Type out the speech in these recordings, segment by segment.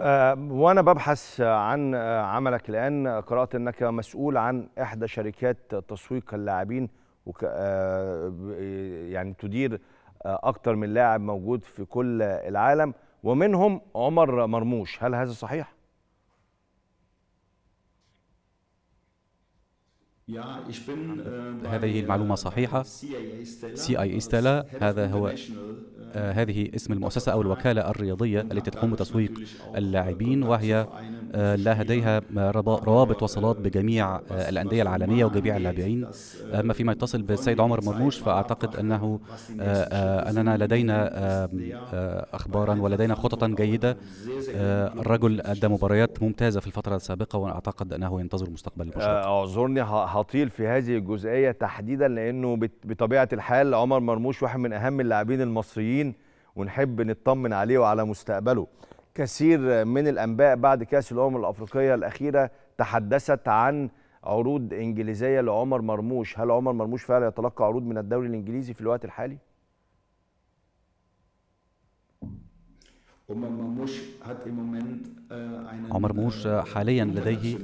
آه، وانا ببحث عن آه، عملك الان قرات انك مسؤول عن احدى شركات تسويق اللاعبين وك... آه، يعني تدير اكتر من لاعب موجود في كل العالم ومنهم عمر مرموش هل هذا صحيح هذه المعلومة صحيحة سي اي استلا هذا هو آه، هذه اسم المؤسسة أو الوكالة الرياضية التي تقوم بتسويق اللاعبين وهي آه، لا لديها روابط وصلات بجميع آه، الأندية العالمية وجميع اللاعبين أما فيما يتصل بالسيد عمر مرموش فأعتقد أنه أننا لدينا أخبارا ولدينا خططا جيدة الرجل أدى مباريات ممتازة في الفترة السابقة وأعتقد أنه ينتظر مستقبل البشرات أعذرني هطيل في هذه الجزئية تحديدا لأنه بطبيعة الحال عمر مرموش واحد من أهم اللاعبين المصريين ونحب نطمن عليه وعلى مستقبله كثير من الانباء بعد كاس الامم الافريقيه الاخيره تحدثت عن عروض انجليزيه لعمر مرموش هل عمر مرموش فعلا يتلقى عروض من الدوري الانجليزي في الوقت الحالي عمر مرموش uh, حاليا لديه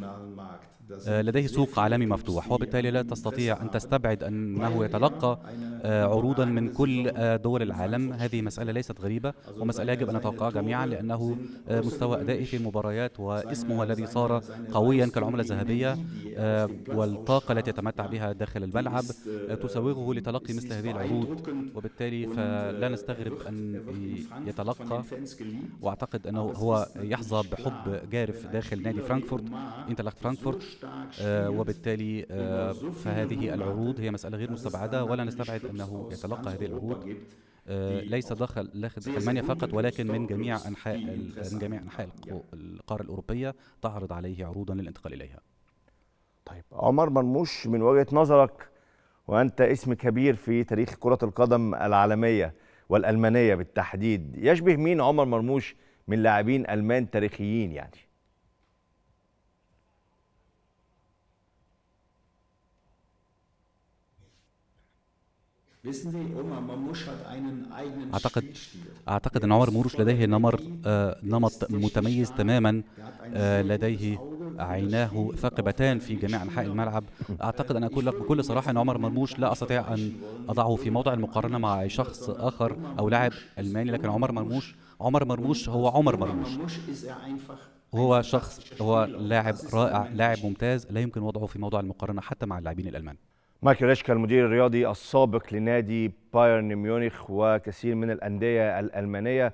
آه، لديه سوق عالمي مفتوح وبالتالي لا تستطيع أن تستبعد أنه يتلقى عروضا من كل آه، دول العالم هذه مسألة ليست غريبة ومسألة يجب أن نتوقعها جميعا لأنه آه، مستوى أدائه في المباريات واسمه الذي صار قويا كالعملة الذهبية آه، والطاقة التي يتمتع بها داخل الملعب تسوغه لتلقي مثل هذه العروض وبالتالي فلا نستغرب أن يتلقى وأعتقد أنه هو يحظى بحب جارف داخل نادي فرانكفورت انتلاخت فرانكفورت وبالتالي فهذه العروض هي مسألة غير مستبعدة ولا نستبعد انه يتلقى هذه العهود آه، ليس داخل داخل المانيا فقط ولكن من جميع انحاء من جميع انحاء القاره الاوروبيه تعرض عليه عروضا للانتقال اليها. طيب عمر مرموش من وجهه نظرك وانت اسم كبير في تاريخ كره القدم العالميه والالمانيه بالتحديد يشبه مين عمر مرموش من لاعبين المان تاريخيين يعني؟ أعتقد أعتقد أن عمر مروش لديه نمر نمط آه، متميز تماما آه، لديه عيناه ثاقبتان في جميع أنحاء الملعب أعتقد أن أقول لك بكل صراحة أن عمر مرموش لا أستطيع أن أضعه في موضع المقارنة مع أي شخص آخر أو لاعب ألماني لكن عمر مرموش عمر مرموش هو عمر مرموش er هو شخص هو لاعب رائع لاعب ممتاز لا يمكن وضعه في موضع المقارنة حتى مع اللاعبين الألمان مايكل ريشكا المدير الرياضي السابق لنادي بايرن ميونخ وكثير من الأندية الألمانية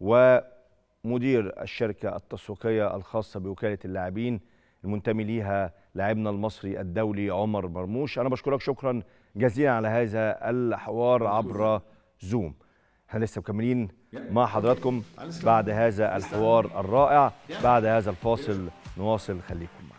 ومدير الشركة التسويقية الخاصة بوكالة اللاعبين المنتمي ليها لاعبنا المصري الدولي عمر مرموش أنا بشكرك شكرا جزيلا على هذا الحوار عبر زوم احنا لسه مكملين يعني مع حضراتكم بعد هذا الحوار الرائع يعني بعد هذا الفاصل نواصل خليكم